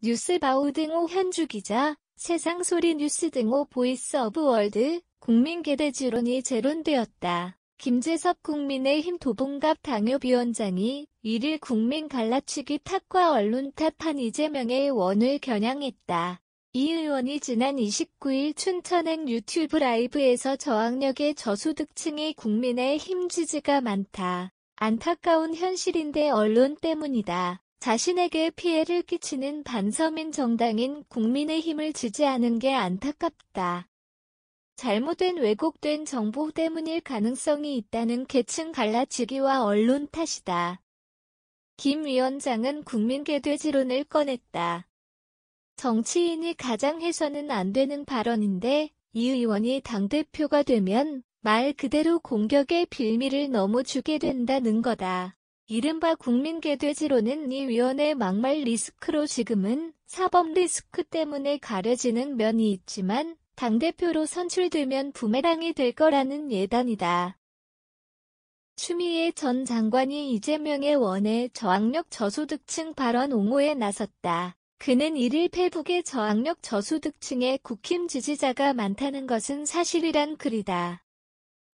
뉴스바우 등호 현주 기자, 세상소리 뉴스 등호 보이스 오브 월드, 국민계대 지론이 재론되었다 김재섭 국민의힘 도봉갑 당협위원장이 1일 국민 갈라치기 탓과 언론 탓한 이재명의 원을 겨냥했다. 이 의원이 지난 29일 춘천행 유튜브 라이브에서 저항력의 저소득층이 국민의힘 지지가 많다. 안타까운 현실인데 언론 때문이다. 자신에게 피해를 끼치는 반서민 정당인 국민의힘을 지지하는 게 안타깝다. 잘못된 왜곡된 정보 때문일 가능성이 있다는 계층 갈라치기와 언론 탓이다. 김 위원장은 국민개돼지론을 꺼냈다. 정치인이 가장 해서는 안 되는 발언인데 이 의원이 당대표가 되면 말 그대로 공격의 빌미를 넘어주게 된다는 거다. 이른바 국민개돼지로는 이 위원회 막말 리스크로 지금은 사법 리스크 때문에 가려지는 면이 있지만 당대표로 선출되면 부메랑이 될 거라는 예단이다. 추미애 전 장관이 이재명의 원에 저항력 저소득층 발언 옹호에 나섰다. 그는 1일 페북에 저항력 저소득층의 국힘 지지자가 많다는 것은 사실이란 글이다.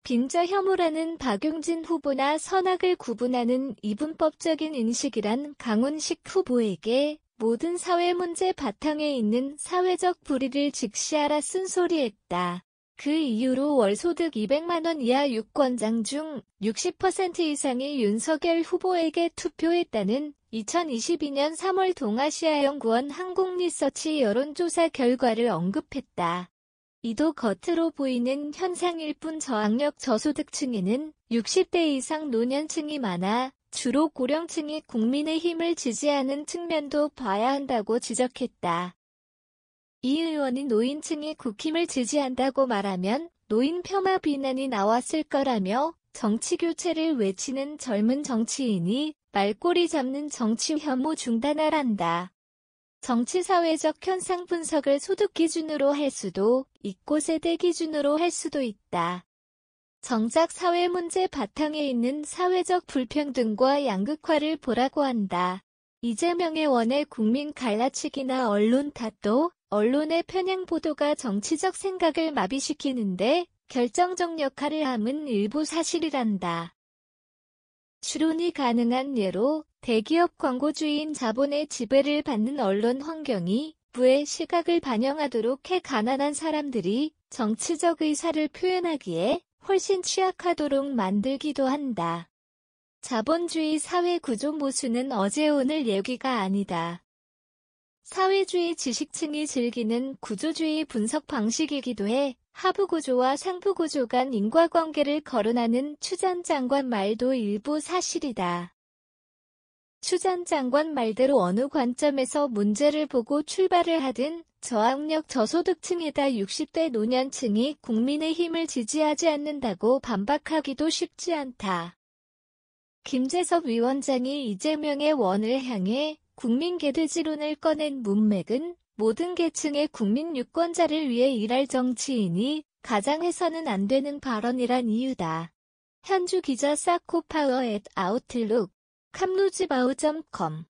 빈자 혐오라는 박용진 후보나 선악을 구분하는 이분법적인 인식이란 강훈식 후보에게 모든 사회 문제 바탕에 있는 사회적 불의를 직시하라 쓴소리했다. 그 이후로 월소득 200만원 이하 유권장 중 60% 이상이 윤석열 후보에게 투표했다는 2022년 3월 동아시아연구원 한국리서치 여론조사 결과를 언급했다. 이도 겉으로 보이는 현상일 뿐 저학력 저소득층에는 60대 이상 노년층이 많아 주로 고령층이 국민의힘을 지지하는 측면도 봐야 한다고 지적했다. 이 의원은 노인층이 국힘을 지지한다고 말하면 노인 폄하 비난이 나왔을 거라며 정치 교체를 외치는 젊은 정치인이 말꼬리 잡는 정치 혐오 중단하란다. 정치사회적 현상 분석을 소득 기준으로 할 수도 있고 세대 기준으로 할 수도 있다. 정작 사회 문제 바탕에 있는 사회적 불평등과 양극화를 보라고 한다. 이재명의 원의 국민 갈라치기나 언론 탓도 언론의 편향 보도가 정치적 생각을 마비시키는데 결정적 역할을 함은 일부 사실이란다. 추론이 가능한 예로 대기업 광고주인 자본의 지배를 받는 언론 환경이 부의 시각을 반영하도록 해 가난한 사람들이 정치적 의사를 표현하기에 훨씬 취약하도록 만들기도 한다. 자본주의 사회 구조 모순은 어제 오늘 얘기가 아니다. 사회주의 지식층이 즐기는 구조주의 분석 방식이기도 해 하부구조와 상부구조 간 인과관계를 거론하는 추전 장관 말도 일부 사실이다. 추잔 장관 말대로 어느 관점에서 문제를 보고 출발을 하든 저학력 저소득층에다 60대 노년층이 국민의힘을 지지하지 않는다고 반박하기도 쉽지 않다. 김재섭 위원장이 이재명의 원을 향해 국민 개돼지론을 꺼낸 문맥은 모든 계층의 국민 유권자를 위해 일할 정치인이 가장 해서는 안 되는 발언이란 이유다. 현주 기자 사코파워 앳 아웃틀룩 캄루지바우 c o m